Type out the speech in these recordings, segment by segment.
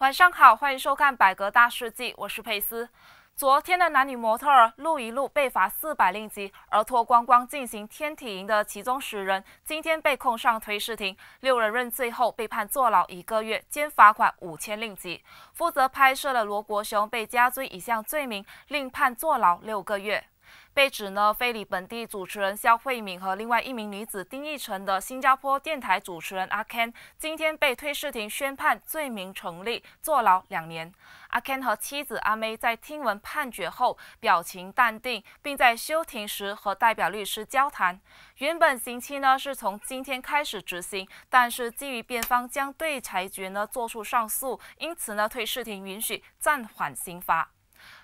晚上好，欢迎收看《百格大事记》，我是佩斯。昨天的男女模特儿陆一露被罚四百令吉，而脱光光进行天体营的其中十人，今天被控上推事庭，六人认罪后被判坐牢一个月，兼罚款五千令吉。负责拍摄的罗国雄被加追一项罪名，另判坐牢六个月。被指呢非礼本地主持人肖慧敏和另外一名女子丁义成的新加坡电台主持人阿 Ken，今天被推事庭宣判罪名成立，坐牢两年。阿 Ken 和妻子阿 May 在听闻判决后表情淡定，并在休庭时和代表律师交谈。原本刑期呢是从今天开始执行，但是基于辩方将对裁决呢作出上诉，因此呢推事庭允许暂缓刑罚。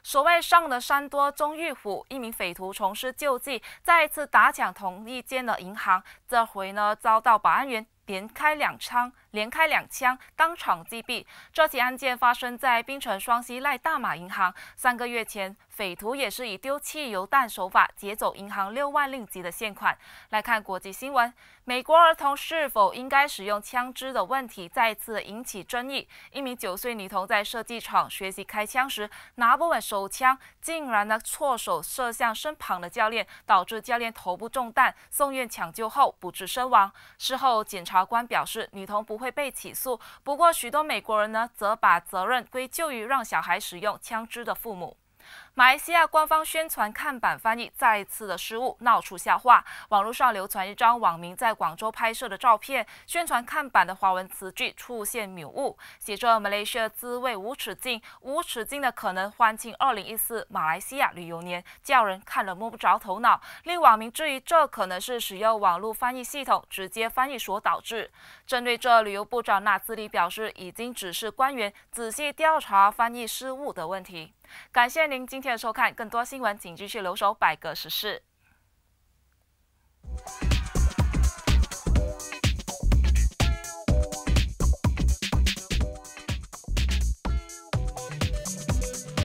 所谓上的山多终遇虎，一名匪徒重施旧济，再次打抢同一间的银行，这回呢，遭到保安员。连开两枪，连开两枪，当场击毙。这起案件发生在槟城双溪赖大马银行。三个月前，匪徒也是以丢汽油弹手法劫走银行六万令吉的现款。来看国际新闻：美国儿童是否应该使用枪支的问题再次引起争议。一名九岁女童在射击场学习开枪时，拿不稳手枪，竟然呢错手射向身旁的教练，导致教练头部中弹，送院抢救后不治身亡。事后检查。法官表示，女童不会被起诉。不过，许多美国人呢，则把责任归咎于让小孩使用枪支的父母。马来西亚官方宣传看板翻译再次的失误闹出笑话，网络上流传一张网民在广州拍摄的照片，宣传看板的华文词句出现谬误，写着“马来西亚滋味无止境”，无止境的可能欢庆二零一四马来西亚旅游年，叫人看了摸不着头脑。令网民质疑这可能是使用网络翻译系统直接翻译所导致。针对这，旅游部长纳兹里表示已经指示官员仔细调查翻译失误的问题。感谢您今。谢谢收看，更多新闻请继续留守《百个时事》。